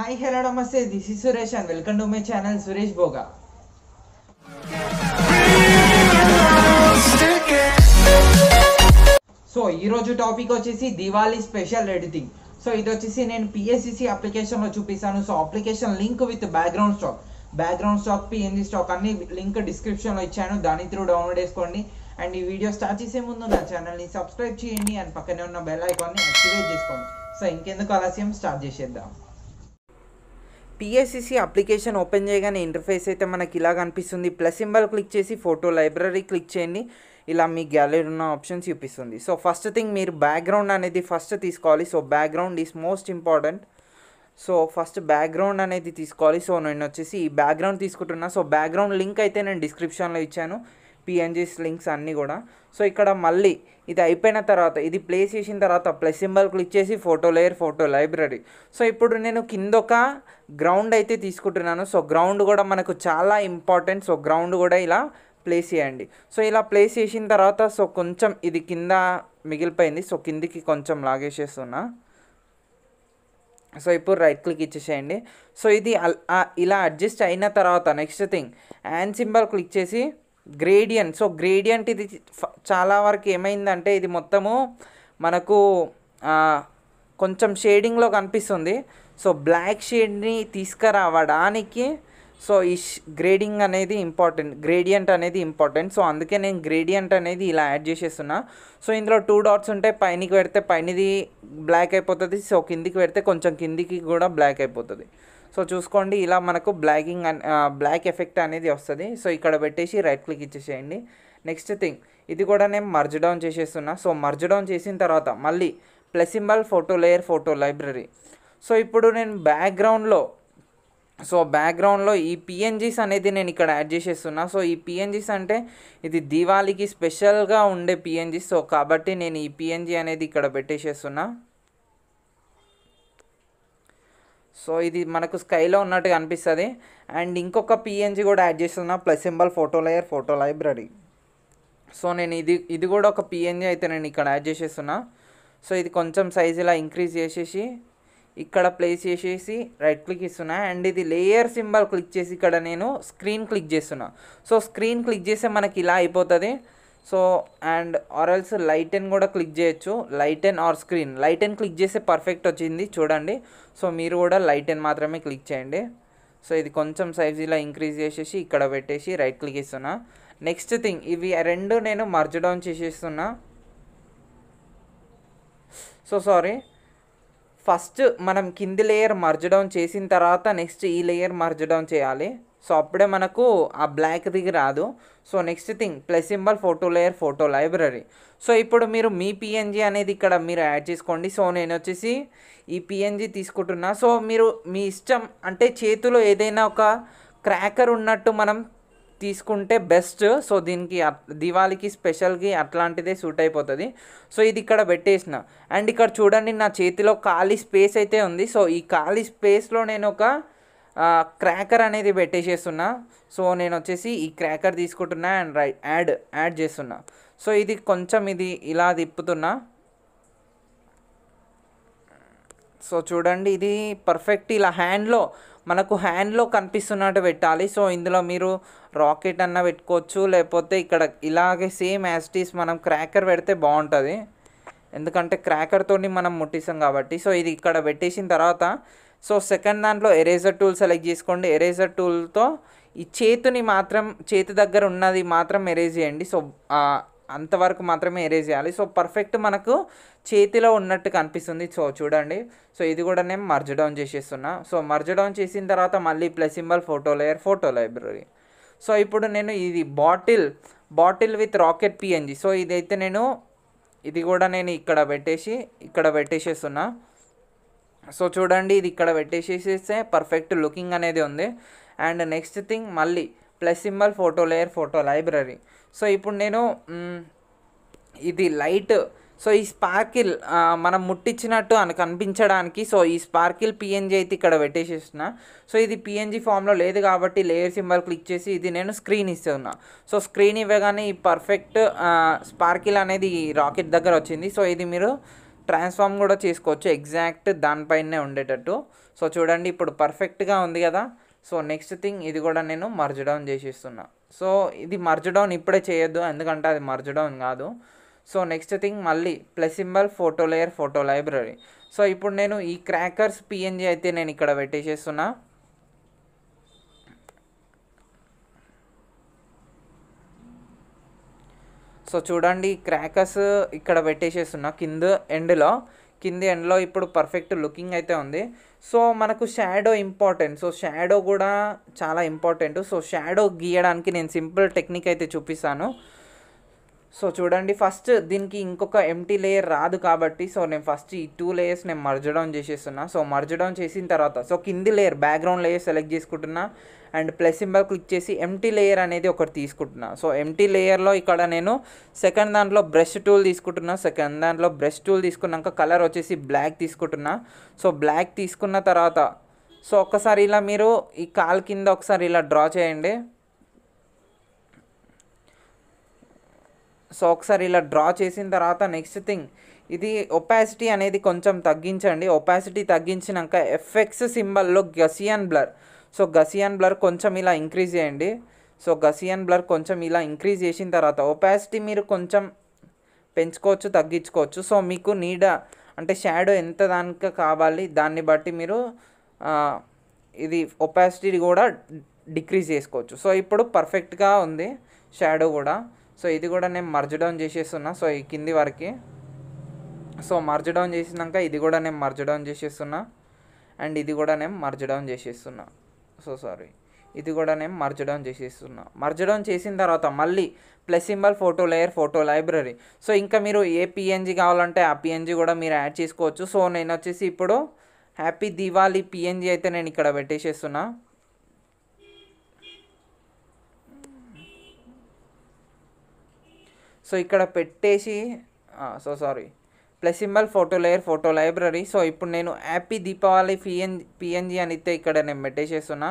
hi hello నమస్తే this is Suresh and welcome to my channel Suresh Bhoga so ఈరోజు topic వచ్చేసి Diwali special editing so ఇది వచ్చేసి నేను పిఎస్సిసి అప్లికేషన్ లో చూపిస్తాను so application link with background stack background stack PNG stack అన్ని లింక్ డిస్క్రిప్షన్లో ఇచ్చాను దాని త్రూ డౌన్లోడ్ చేసుకోండి అండ్ ఈ వీడియో స్టార్ట్ చేసే ముందు నా ఛానల్ని సబ్స్క్రైబ్ చేయండి అండ్ పక్కనే ఉన్న బెల్ ని యాక్టివేట్ చేసుకోండి సో ఇంకెందుకు ఆలస్యం స్టార్ట్ చేసేద్దాం పిఎస్సిసి అప్లికేషన్ ఓపెన్ చేయగానే ఇంటర్ఫేస్ అయితే మనకి ఇలా కనిపిస్తుంది ప్లస్ సింబల్ క్లిక్ చేసి ఫోటో లైబ్రరీ క్లిక్ చేయండి ఇలా మీ గ్యాలరీ ఉన్న ఆప్షన్స్ చూపిస్తుంది సో ఫస్ట్ థింగ్ మీరు బ్యాక్గ్రౌండ్ అనేది ఫస్ట్ తీసుకోవాలి so background is most important so first background అనేది తీసుకోవాలి సో నేను వచ్చేసి ఈ బ్యాక్గ్రౌండ్ తీసుకుంటున్నా సో బ్యాక్గ్రౌండ్ లింక్ అయితే నేను డిస్క్రిప్షన్లో ఇచ్చాను పిఎన్జీస్ లింక్స్ అన్నీ కూడా సో ఇక్కడ మళ్ళీ ఇది అయిపోయిన తర్వాత ఇది ప్లేస్ చేసిన తర్వాత ప్లస్ సింబల్ క్లిక్ చేసి photo layer photo library so ఇప్పుడు నేను కింద ఒక గ్రౌండ్ అయితే తీసుకుంటున్నాను సో గ్రౌండ్ కూడా మనకు చాలా ఇంపార్టెంట్ సో గ్రౌండ్ కూడా ఇలా ప్లేస్ చేయండి సో ఇలా ప్లేస్ చేసిన తర్వాత సో కొంచెం ఇది కింద మిగిలిపోయింది సో కిందికి కొంచెం లాగేసేస్తున్నా సో ఇప్పుడు రైట్ క్లిక్ ఇచ్చేసేయండి సో ఇది ఇలా అడ్జస్ట్ అయిన తర్వాత next thing an symbol click చేసి గ్రేడియంట్ సో గ్రేడియంట్ ఇది చాలా వరకు ఏమైందంటే ఇది మొత్తము మనకు కొంచెం షేడింగ్లో కనిపిస్తుంది సో బ్లాక్ షేడ్ని తీసుకురావడానికి సో ఈ గ్రేడింగ్ అనేది ఇంపార్టెంట్ గ్రేడియంట్ అనేది ఇంపార్టెంట్ సో అందుకే నేను గ్రేడియంట్ అనేది ఇలా యాడ్ చేసేస్తున్నా సో ఇందులో టూ డాట్స్ ఉంటాయి పైనకి పెడితే పైనది బ్లాక్ అయిపోతుంది సో కిందికి పెడితే కొంచెం కిందికి కూడా బ్లాక్ అయిపోతుంది సో చూసుకోండి ఇలా మనకు బ్లాకింగ్ బ్లాక్ ఎఫెక్ట్ అనేది వస్తుంది సో ఇక్కడ పెట్టేసి రైట్ క్లిక్ ఇచ్చేసేయండి నెక్స్ట్ థింగ్ ఇది కూడా నేను మర్జ్ డౌన్ చేసేస్తున్నా సో మర్జ్ డౌన్ చేసిన తర్వాత మళ్ళీ plus symbol photo layer photo library so ఇప్పుడు నేను బ్యాక్గ్రౌండ్లో సో బ్యాక్గ్రౌండ్లో ఈ పిఎన్జీస్ అనేది నేను ఇక్కడ యాడ్ చేసేస్తున్నా సో ఈ పిఎన్జీస్ అంటే ఇది దీవాళికి స్పెషల్గా ఉండే పిఎన్జీస్ సో కాబట్టి నేను ఈ పిఎన్జీ అనేది ఇక్కడ పెట్టేసేస్తున్నా సో ఇది మనకు స్కైలో ఉన్నట్టు కనిపిస్తుంది అండ్ ఇంకొక పిఎన్జీ కూడా యాడ్ చేస్తున్నా plus symbol photo layer photo library so నేను ఇది ఇది కూడా ఒక పిఎన్జీ అయితే నేను ఇక్కడ యాడ్ చేసేస్తున్నా సో ఇది కొంచెం సైజ్ ఇలా ఇంక్రీజ్ చేసేసి ఇక్కడ ప్లేస్ చేసేసి రైట్ క్లిక్ ఇస్తున్నా అండ్ ఇది లేయర్ సింబల్ క్లిక్ చేసి ఇక్కడ నేను స్క్రీన్ క్లిక్ చేస్తున్నా సో స్క్రీన్ క్లిక్ చేస్తే మనకి ఇలా అయిపోతుంది so and or else lighten కూడా క్లిక్ చేయొచ్చు lighten or screen lighten click చేస్తే పర్ఫెక్ట్ వచ్చింది చూడండి సో మీరు కూడా లైటెన్ మాత్రమే క్లిక్ చేయండి సో ఇది కొంచెం సైజ్ ఇలా ఇంక్రీజ్ చేసేసి ఇక్కడ పెట్టేసి రైట్ క్లిక్ ఇస్తున్నా నెక్స్ట్ థింగ్ ఇవి రెండు నేను మర్జ్ డౌన్ చేసేస్తున్నా సో సారీ ఫస్ట్ మనం కింది లేయర్ మర్జ్ డౌన్ చేసిన తర్వాత నెక్స్ట్ ఈ లేయర్ మర్జ్ డౌన్ చేయాలి సో అప్పుడే మనకు ఆ బ్లాక్ దిగి రాదు so next thing plus symbol photo layer photo library so ఇప్పుడు మీరు మీ పిఎన్జీ అనేది ఇక్కడ మీరు యాడ్ చేసుకోండి సో నేను వచ్చేసి ఈ పిఎన్జీ తీసుకుంటున్నా సో మీరు మీ ఇష్టం అంటే చేతిలో ఏదైనా ఒక క్రాకర్ ఉన్నట్టు మనం తీసుకుంటే బెస్ట్ సో దీనికి దివాళీకి స్పెషల్కి అట్లాంటిదే సూట్ అయిపోతుంది సో ఇది ఇక్కడ పెట్టేసిన అండ్ ఇక్కడ చూడండి నా చేతిలో ఖాళీ స్పేస్ అయితే ఉంది సో ఈ ఖాళీ స్పేస్లో నేను ఒక క్రాకర్ అనేది పెట్టేసేస్తున్నా సో నేను వచ్చేసి ఈ క్రాకర్ తీసుకుంటున్నా అండ్ రై యాడ్ యాడ్ చేస్తున్నా సో ఇది కొంచెం ఇది ఇలా తిప్పుతున్నా సో చూడండి ఇది పర్ఫెక్ట్ ఇలా హ్యాండ్లో మనకు హ్యాండ్లో కనిపిస్తున్నట్టు పెట్టాలి సో ఇందులో మీరు రాకెట్ అన్న పెట్టుకోవచ్చు లేకపోతే ఇక్కడ ఇలాగే సేమ్ యాస్టీస్ మనం క్రాకర్ పెడితే బాగుంటుంది ఎందుకంటే క్రాకర్తోని మనం ముట్టిస్తాం కాబట్టి సో ఇది ఇక్కడ పెట్టేసిన తర్వాత సో సెకండ్ దాంట్లో ఎరేజర్ టూల్ సెలెక్ట్ చేసుకోండి ఎరేజర్ టూల్తో ఈ చేతిని మాత్రం చేతి దగ్గర ఉన్నది మాత్రం ఎరేజ్ చేయండి సో అంతవరకు మాత్రమే ఎరేజ్ చేయాలి సో పర్ఫెక్ట్ మనకు చేతిలో ఉన్నట్టు కనిపిస్తుంది సో చూడండి సో ఇది కూడా నేను మర్జ్ డౌన్ చేసేస్తున్నా సో మర్జ్ డౌన్ చేసిన తర్వాత మళ్ళీ plus symbol photo layer photo library so ఇప్పుడు నేను ఇది bottle bottle with rocket PNG so ఇదైతే నేను ఇది కూడా నేను ఇక్కడ పెట్టేసి ఇక్కడ పెట్టేసేస్తున్నా సో చూడండి ఇది ఇక్కడ పెట్టేసేసేస్తే పర్ఫెక్ట్ లుకింగ్ అనేది ఉంది అండ్ నెక్స్ట్ థింగ్ మళ్ళీ plus symbol photo layer photo library so ఇప్పుడు నేను ఇది లైట్ సో ఈ స్పార్కిల్ మనం ముట్టించినట్టు అని కనిపించడానికి సో ఈ స్పార్కిల్ పిఎన్జీ అయితే ఇక్కడ పెట్టేసేసిన సో ఇది పిఎన్జి ఫామ్లో లేదు కాబట్టి లేయర్ సింబల్ క్లిక్ చేసి ఇది నేను స్క్రీన్ ఇస్తున్నా సో స్క్రీన్ ఇవ్వగానే ఈ పర్ఫెక్ట్ స్పార్కిల్ అనేది రాకెట్ దగ్గర వచ్చింది సో ఇది మీరు ట్రాన్స్ఫామ్ కూడా చేసుకోవచ్చు ఎగ్జాక్ట్ దానిపైనే ఉండేటట్టు సో చూడండి ఇప్పుడు పర్ఫెక్ట్గా ఉంది కదా సో నెక్స్ట్ థింగ్ ఇది కూడా నేను మర్జ్ డౌన్ చేసేస్తున్నా సో ఇది మర్జ్ డౌన్ ఇప్పుడే చేయొద్దు ఎందుకంటే అది మర్జ్ డౌన్ కాదు సో నెక్స్ట్ థింగ్ మళ్ళీ plus symbol photo layer photo library so ఇప్పుడు నేను ఈ క్రాకర్స్ పిఎన్జి అయితే నేను ఇక్కడ పెట్టేసేస్తున్నా సో చూడండి క్రాకర్స్ ఇక్కడ పెట్టేసేస్తున్నా కింద ఎండ్లో కింది ఎండ్లో ఇప్పుడు పర్ఫెక్ట్ లుకింగ్ అయితే ఉంది సో మనకు షాడో ఇంపార్టెంట్ సో షాడో కూడా చాలా ఇంపార్టెంట్ సో షాడో గీయడానికి నేను సింపుల్ టెక్నిక్ అయితే చూపిస్తాను సో చూడండి ఫస్ట్ దీనికి ఇంకొక ఎంటీ లేయర్ రాదు కాబట్టి సో నేను ఫస్ట్ ఈ టూ లేయర్స్ నేను మర్జడౌన్ చేసేస్తున్నా సో మర్జడౌన్ చేసిన తర్వాత సో కింది లేయర్ బ్యాక్గ్రౌండ్ లేయర్ సెలెక్ట్ చేసుకుంటున్నా అండ్ ప్లస్ సింబల్ క్లిక్ చేసి ఎంటీ లేయర్ అనేది ఒకటి తీసుకుంటున్నా సో ఎంటీ లేయర్లో ఇక్కడ నేను సెకండ్ దాంట్లో బ్రష్ టూల్ తీసుకుంటున్నా సెకండ్ దాంట్లో బ్రష్ టూల్ తీసుకున్నాక కలర్ వచ్చేసి బ్లాక్ తీసుకుంటున్నా సో బ్లాక్ తీసుకున్న తర్వాత సో ఒక్కసారి ఇలా మీరు ఈ కాల్ కింద ఒకసారి ఇలా డ్రా చేయండి సో ఒకసారి ఇలా డ్రా చేసిన తర్వాత నెక్స్ట్ థింగ్ ఇది ఒపాసిటీ అనేది కొంచెం తగ్గించండి ఒపాసిటీ తగ్గించినాక ఎఫ్ఎక్స్ సింబల్లో gaussian blur so gaussian blur కొంచెం ఇలా ఇంక్రీజ్ చేయండి సో గసియన్ బ్లర్ కొంచెం ఇలా ఇంక్రీజ్ చేసిన తర్వాత ఒపాసిటీ మీరు కొంచెం పెంచుకోవచ్చు తగ్గించుకోవచ్చు సో మీకు నీడ అంటే షాడో ఎంత దానికి కావాలి దాన్ని బట్టి మీరు ఇది ఒపాసిటీ కూడా డిక్రీజ్ చేసుకోవచ్చు సో ఇప్పుడు పర్ఫెక్ట్గా ఉంది షాడో కూడా సో ఇది కూడా నేను మర్జ్ డౌన్ చేసేస్తున్నా సో ఈ కింది వరకు సో మర్జ్ డౌన్ చేసినాక ఇది కూడా నేను మర్జ్ డౌన్ చేసేస్తున్నా అండ్ ఇది కూడా నేను మర్జ్ డౌన్ చేసేస్తున్నా సో సారీ ఇది కూడా నేను మర్జ్ డౌన్ చేసేస్తున్నా మర్జ్ డౌన్ చేసిన తర్వాత మళ్ళీ plus symbol photo layer photo library so ఇంకా మీరు ఏ పిఎన్జీ కావాలంటే ఆ పిఎన్జి కూడా మీరు యాడ్ చేసుకోవచ్చు సో నేను వచ్చేసి ఇప్పుడు హ్యాపీ దివాళీ పిఎన్జీ అయితే నేను ఇక్కడ పెట్టేసేస్తున్నా సో ఇక్కడ పెట్టేసి so sorry plus symbol photo layer photo library so ఇప్పుడు నేను హ్యాపీ దీపావళి పిఎన్ పిఎన్జి అని అయితే ఇక్కడ నేను పెట్టేసేస్తున్నా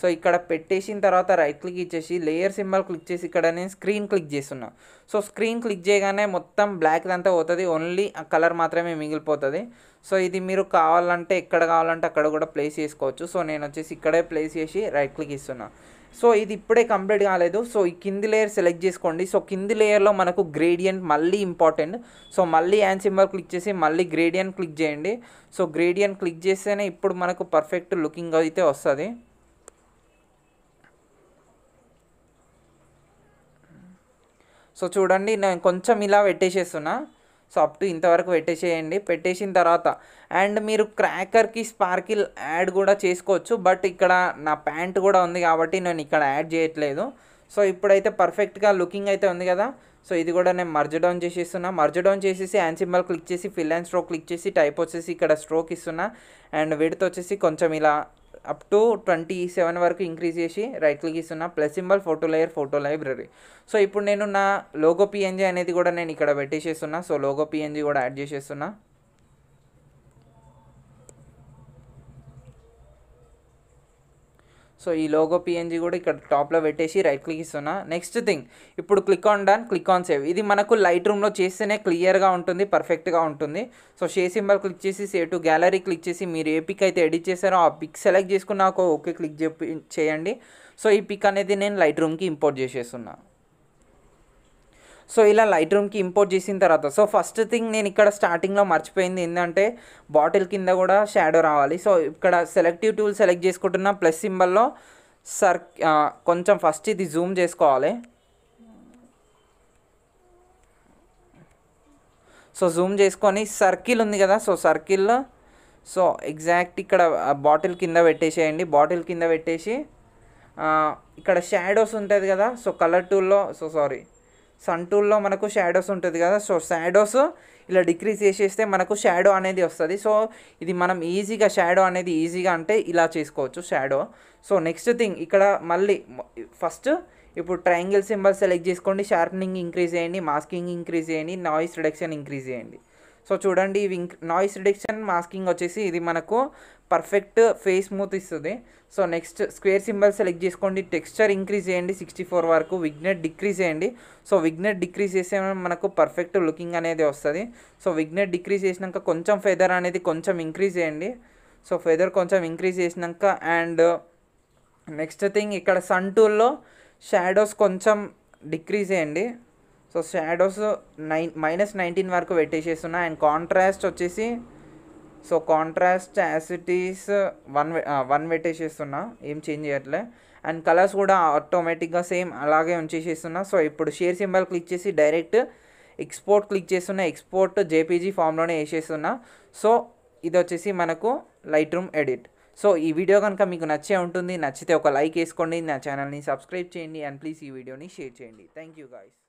సో ఇక్కడ పెట్టేసిన తర్వాత రైట్ క్లిక్ ఇచ్చేసి లేయర్ సింబల్ క్లిక్ చేసి ఇక్కడ నేను స్క్రీన్ క్లిక్ చేస్తున్నా సో స్క్రీన్ క్లిక్ చేయగానే మొత్తం బ్లాక్ అంతా పోతుంది ఓన్లీ ఆ కలర్ మాత్రమే మిగిలిపోతుంది సో ఇది మీరు కావాలంటే ఎక్కడ కావాలంటే అక్కడ కూడా ప్లేస్ చేసుకోవచ్చు సో నేను వచ్చేసి ఇక్కడే ప్లేస్ చేసి రైట్ క్లిక్ ఇస్తున్నా సో ఇది ఇప్పుడే కంప్లీట్ కాలేదు సో ఈ కింది లేయర్ సెలెక్ట్ చేసుకోండి సో కింది లేయర్లో మనకు గ్రేడియంట్ మళ్ళీ ఇంపార్టెంట్ సో మళ్ళీ యాన్ సింబల్ క్లిక్ చేసి మళ్ళీ గ్రేడియంట్ క్లిక్ చేయండి సో గ్రేడియంట్ క్లిక్ చేస్తేనే ఇప్పుడు మనకు పర్ఫెక్ట్ లుకింగ్ అయితే వస్తుంది సో చూడండి నేను కొంచెం ఇలా పెట్టేసేస్తున్నా సో అప్ టు ఇంతవరకు పెట్టేసేయండి పెట్టేసిన తర్వాత అండ్ మీరు క్రాకర్కి స్పార్కిల్ యాడ్ కూడా చేసుకోవచ్చు బట్ ఇక్కడ నా ప్యాంట్ కూడా ఉంది కాబట్టి నేను ఇక్కడ యాడ్ చేయట్లేదు సో ఇప్పుడైతే పర్ఫెక్ట్గా లుకింగ్ అయితే ఉంది కదా సో ఇది కూడా నేను మర్జ్ డౌన్ చేసేస్తున్నా మర్జ్ డౌన్ చేసేసి హ్యాండ్ సింబల్ క్లిక్ చేసి ఫిల్ అండ్ స్ట్రోక్ క్లిక్ చేసి టైప్ వచ్చేసి ఇక్కడ స్ట్రోక్ ఇస్తున్నా అండ్ విడత వచ్చేసి కొంచెం ఇలా అప్ టు ట్వంటీ సెవెన్ వరకు ఇంక్రీజ్ చేసి right click plus symbol photo layer photo library so ఇప్పుడు నేను నా లోగో పిఎన్జీ అనేది కూడా నేను ఇక్కడ పెట్టేసేస్తున్నా సో లోగో పిఎన్జీ కూడా యాడ్ చేసేస్తున్నా సో ఈ లోగో పిఎన్జీ కూడా ఇక్కడ టాప్లో పెట్టేసి రైట్ క్లిక్ ఇస్తున్నా నెక్స్ట్ థింగ్ ఇప్పుడు click on done click on save ఇది మనకు లైట్ రూమ్లో చేస్తేనే క్లియర్గా ఉంటుంది పర్ఫెక్ట్గా ఉంటుంది సో షే సింబల్ క్లిక్ చేసి సేవ్ టు గ్యాలరీ క్లిక్ చేసి మీరు ఏ పిక్ అయితే ఎడిట్ చేశారో ఆ పిక్ సెలెక్ట్ చేసుకున్నాక ఓకే క్లిక్ చేయండి సో ఈ పిక్ అనేది నేను లైట్ రూమ్కి ఇంపోర్ట్ చేసేస్తున్నాను సో ఇలా లైట్ రూమ్కి ఇంపోర్ట్ చేసిన తర్వాత సో ఫస్ట్ థింగ్ నేను ఇక్కడ స్టార్టింగ్లో మర్చిపోయింది ఏంటంటే బాటిల్ కింద కూడా షాడో రావాలి సో ఇక్కడ సెలెక్టివ్ టూల్ సెలెక్ట్ చేసుకుంటున్న ప్లస్ సింబల్లో సర్ కొంచెం ఫస్ట్ ఇది జూమ్ చేసుకోవాలి సో జూమ్ చేసుకొని సర్కిల్ ఉంది కదా సో సర్కిల్లో సో ఎగ్జాక్ట్ ఇక్కడ బాటిల్ కింద పెట్టేసేయండి బాటిల్ కింద పెట్టేసి ఇక్కడ షాడోస్ ఉంటుంది కదా సో కలర్ టూల్లో సో సారీ సన్ టూల్లో మనకు షాడోస్ ఉంటుంది కదా సో షాడోస్ ఇలా డిక్రీజ్ చేసేస్తే మనకు షాడో అనేది వస్తుంది సో ఇది మనం ఈజీగా షాడో అనేది ఈజీగా అంటే ఇలా చేసుకోవచ్చు షాడో సో నెక్స్ట్ థింగ్ ఇక్కడ మళ్ళీ ఫస్ట్ ఇప్పుడు ట్రయాంగిల్ సింబల్ సెలెక్ట్ చేసుకోండి షార్పనింగ్ ఇంక్రీజ్ చేయండి మాస్కింగ్ ఇంక్రీజ్ చేయండి నాయిస్ రిడక్షన్ ఇంక్రీజ్ చేయండి సో చూడండి ఇవి నాయిస్ రిడక్షన్ మాస్కింగ్ వచ్చేసి ఇది మనకు పర్ఫెక్ట్ ఫేస్ స్మూత్ ఇస్తుంది so next square symbol select చేసుకోండి టెక్స్చర్ ఇంక్రీజ్ చేయండి సిక్స్టీ ఫోర్ వరకు విగ్నెట్ డిక్రీజ్ చేయండి సో విగ్నెట్ డిక్రీజ్ చేసే మనకు పర్ఫెక్ట్ లుకింగ్ అనేది వస్తుంది సో విగ్నెట్ డిక్రీజ్ చేసినాక కొంచెం ఫెదర్ అనేది కొంచెం ఇంక్రీజ్ చేయండి సో ఫెదర్ కొంచెం ఇంక్రీజ్ చేసినాక అండ్ నెక్స్ట్ థింగ్ ఇక్కడ సన్ టూల్లో షాడోస్ కొంచెం డిక్రీజ్ చేయండి so shadows nine minus nineteen వరకు పెట్టేసేస్తున్నా అండ్ కాంట్రాస్ట్ వచ్చేసి సో కాంట్రాస్ట్ యాసిటీస్ వన్ వన్ పెట్టేసేస్తున్నా ఏం చేంజ్ చేయట్లే అండ్ కలర్స్ కూడా ఆటోమేటిక్గా సేమ్ అలాగే ఉంచేసేస్తున్నా సో ఇప్పుడు షేర్ సింబల్ క్లిక్ చేసి డైరెక్ట్ ఎక్స్పోర్ట్ క్లిక్ చేస్తున్నా ఎక్స్పోర్ట్ జేపీజీ ఫామ్లోనే వేసేస్తున్నా సో ఇది వచ్చేసి మనకు లైట్ రూమ్ ఎడిట్ సో ఈ వీడియో కనుక మీకు నచ్చే ఉంటుంది నచ్చితే ఒక లైక్ వేసుకోండి నా ఛానల్ని సబ్స్క్రైబ్ చేయండి అండ్ ప్లీజ్ ఈ వీడియోని షేర్ చేయండి థ్యాంక్ యూ గాయస్